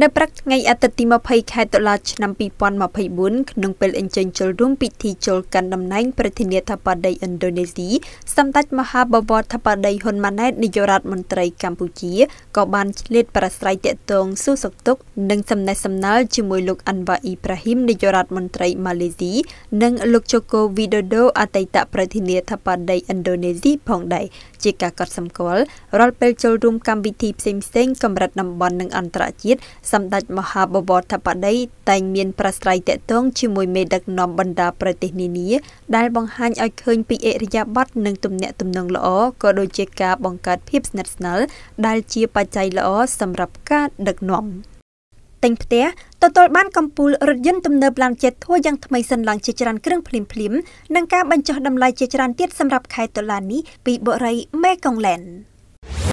នៅព្រឹកថ្ងៃអាទិត្យទី20ខែតុលាឆ្នាំ2024ក្នុងពេលអញ្ជើញចូលរួមពិធីចូលកាន់តំណែងប្រធានាធិបតីឥណ្ឌូនេស៊ីសម្ដេចមហាបវរធិបតីហ៊ុនម៉ាណែតនាយករដ្ឋមន្ត្រីកម្ពុជាក៏បានឆ្លៀតប្រស្រ័យទាក់ទងសួរសុខទុក្ខនិងសំណេះសំណាលជាមួយលោកអាន់វ៉ាអ៊ីប្រាហ៊ីមនាយករដ្ឋមន្ត្រីម៉ាឡេស៊ីនិងលោកជូកូវីដូដូអតីតប្រធានាធិបតីឥណ្ឌូនេស៊ីផងដែរជាការកត់សម្គាល់រាល់ពេលចូលរួមកម្មវិធីផ្សេងៗកម្រិតតំបន់និងអន្តរជាតិសម្ដេចមហាបវរធបតី តែងមានប្រស្រ័យតាក់ទងជាមួយមេដឹកនាំបណ្ដាប្រទេសនានាដែលបង្ហាញឲ្យឃើញពីអរិយាប័ត្រនិងទំនាក់ទំនងល្អក៏ដូចជាការបង្កើតភាពស្និទ្ធស្នាលដែលជាបច្ច័យល្អសម្រាប់ការដឹកនាំទិញផ្ទះទទួលបានកម្ពូលរថយន្តទំនើបឡើងចិត្តធួយ៉ាងថ្មីសិនឡើងជាច្រើនគ្រឿងភ្លាមភ្លាមនិងការបញ្ចុះតម្លៃជាច្រើនទៀតសម្រាប់ខែតុលានេះពីបុរីមេកុងឡែន